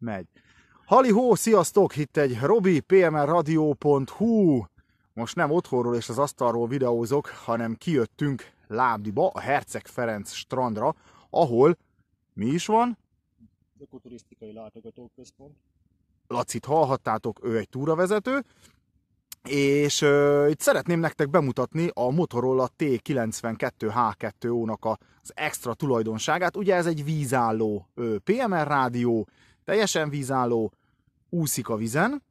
megy. Hali hó, sziasztok! Itt egy Robi pmrradio.hu Most nem otthonról és az asztalról videózok, hanem kijöttünk Lábdiba, a Herceg Ferenc strandra, ahol mi is van? Ökoturisztikai látogatóközpont. Lacit hallhattátok, ő egy túravezető, és ö, itt szeretném nektek bemutatni a Motorola T92H2O-nak az extra tulajdonságát. Ugye ez egy vízálló ö, PMR rádió, teljesen vízálló, úszik a vizen,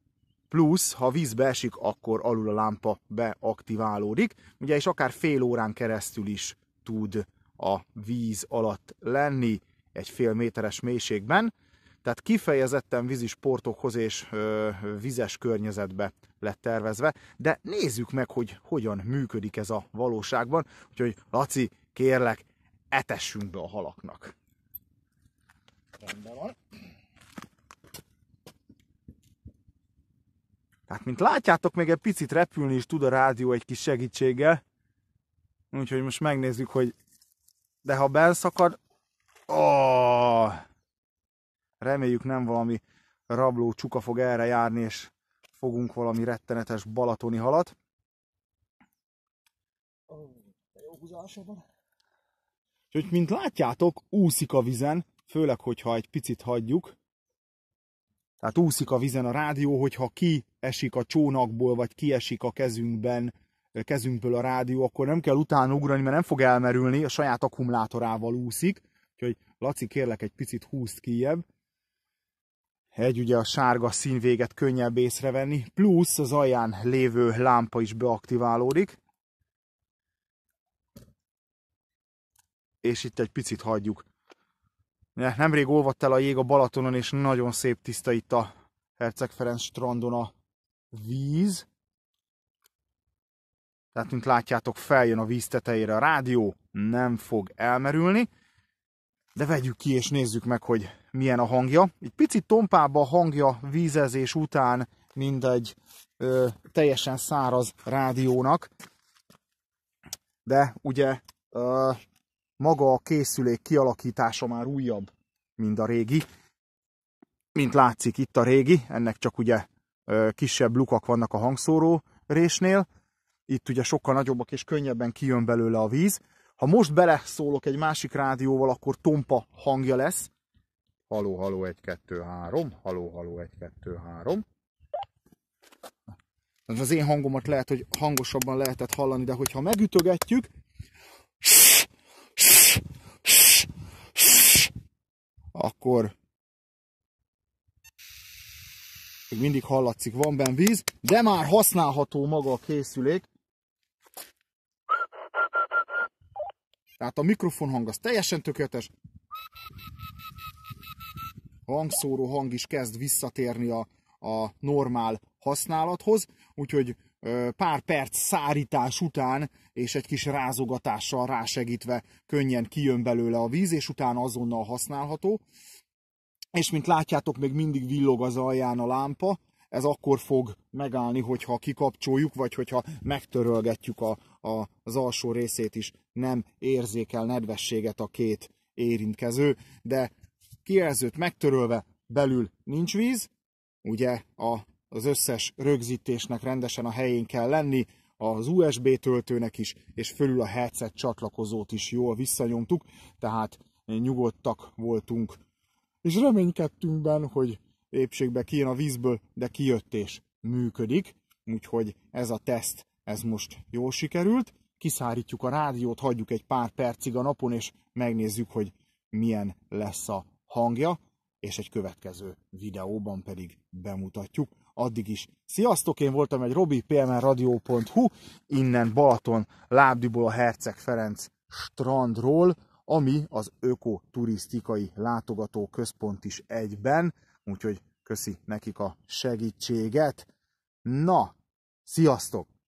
plusz, ha vízbe esik, akkor alul a lámpa beaktiválódik, ugye és akár fél órán keresztül is tud a víz alatt lenni egy fél méteres mélységben, tehát kifejezetten vízi sportokhoz és ö, vizes környezetbe lett tervezve, de nézzük meg, hogy hogyan működik ez a valóságban, úgyhogy Laci, kérlek, etessünk be a halaknak. Rendben van. Hát mint látjátok, még egy picit repülni is tud a rádió egy kis segítséggel. Úgyhogy most megnézzük, hogy... De ha benszakad... Oh! Reméljük nem valami rabló csuka fog erre járni, és fogunk valami rettenetes balatoni halat. jó Úgyhogy, mint látjátok, úszik a vizen, főleg, hogyha egy picit hagyjuk. Tehát úszik a vizen a rádió, hogyha ki esik a csónakból, vagy kiesik a kezünkben, kezünkből a rádió, akkor nem kell utána ugrani, mert nem fog elmerülni, a saját akkumulátorával úszik. Úgyhogy Laci, kérlek egy picit húzd kijebb. Egy ugye a sárga színvéget könnyebb észrevenni, plusz az alján lévő lámpa is beaktiválódik. És itt egy picit hagyjuk. Nemrég olvadt el a jég a Balatonon, és nagyon szép tiszta itt a Herceg Ferenc strandon a víz. Tehát, mint látjátok, feljön a víz tetejére a rádió, nem fog elmerülni. De vegyük ki és nézzük meg, hogy milyen a hangja. Egy picit tompába a hangja vízezés után, mint egy ö, teljesen száraz rádiónak. De ugye ö, maga a készülék kialakítása már újabb, mint a régi. Mint látszik itt a régi, ennek csak ugye kisebb lukak vannak a hangszóró résnél, itt ugye sokkal nagyobbak és könnyebben kijön belőle a víz. Ha most beleszólok egy másik rádióval, akkor tompa hangja lesz. Haló, haló, 1, 2, 3, haló, haló, 1, 2, 3. Az én hangomat lehet, hogy hangosabban lehetett hallani, de hogyha megütögetjük, akkor még mindig hallatszik, van benne víz, de már használható maga a készülék. Tehát a mikrofon hang az teljesen tökéletes. Hangszóró hang is kezd visszatérni a, a normál használathoz, úgyhogy pár perc szárítás után és egy kis rázogatással rásegítve könnyen kijön belőle a víz, és utána azonnal használható. És mint látjátok, még mindig villog az alján a lámpa, ez akkor fog megállni, hogyha kikapcsoljuk, vagy hogyha megtörölgetjük a, a, az alsó részét is, nem érzékel nedvességet a két érintkező, de kijelzőt megtörölve belül nincs víz, ugye a az összes rögzítésnek rendesen a helyén kell lenni, az USB töltőnek is, és fölül a headset csatlakozót is jól visszanyomtuk, tehát nyugodtak voltunk, és reménykedtünk benne, hogy épségbe kijön a vízből, de kijött és működik, úgyhogy ez a teszt, ez most jól sikerült. Kiszárítjuk a rádiót, hagyjuk egy pár percig a napon, és megnézzük, hogy milyen lesz a hangja, és egy következő videóban pedig bemutatjuk addig is. Sziasztok, én voltam egy Robi, pmnradio.hu, innen Balaton, Lábdiból a Herceg Ferenc strandról, ami az ökoturisztikai látogató központ is egyben, úgyhogy köszi nekik a segítséget. Na, sziasztok!